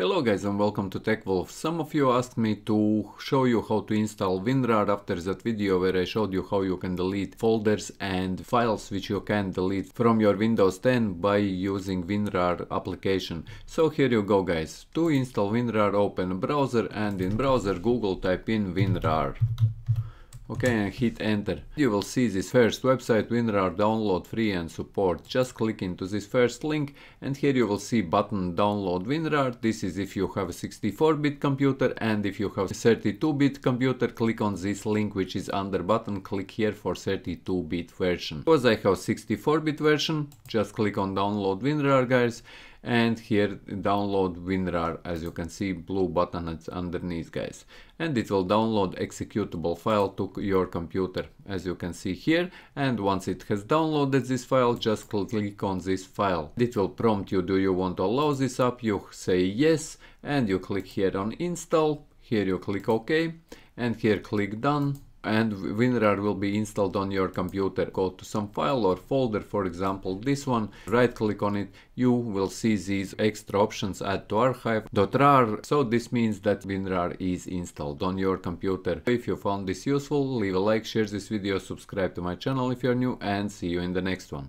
Hello guys and welcome to TechWolf. Some of you asked me to show you how to install WinRAR after that video where I showed you how you can delete folders and files which you can delete from your Windows 10 by using WinRAR application. So here you go guys. To install WinRAR open browser and in browser Google type in WinRAR. Okay, and hit enter. You will see this first website, WinRAR download free and support. Just click into this first link and here you will see button download WinRAR. This is if you have a 64-bit computer and if you have 32-bit computer, click on this link which is under button, click here for 32-bit version. Because I have 64-bit version, just click on download WinRAR guys and here download WinRAR as you can see blue button it's underneath guys and it will download executable file to your computer as you can see here and once it has downloaded this file just click on this file it will prompt you do you want to allow this app you say yes and you click here on install here you click ok and here click done and WinRAR will be installed on your computer. Go to some file or folder, for example this one, right click on it, you will see these extra options add to archive.rar, so this means that WinRAR is installed on your computer. If you found this useful, leave a like, share this video, subscribe to my channel if you're new and see you in the next one.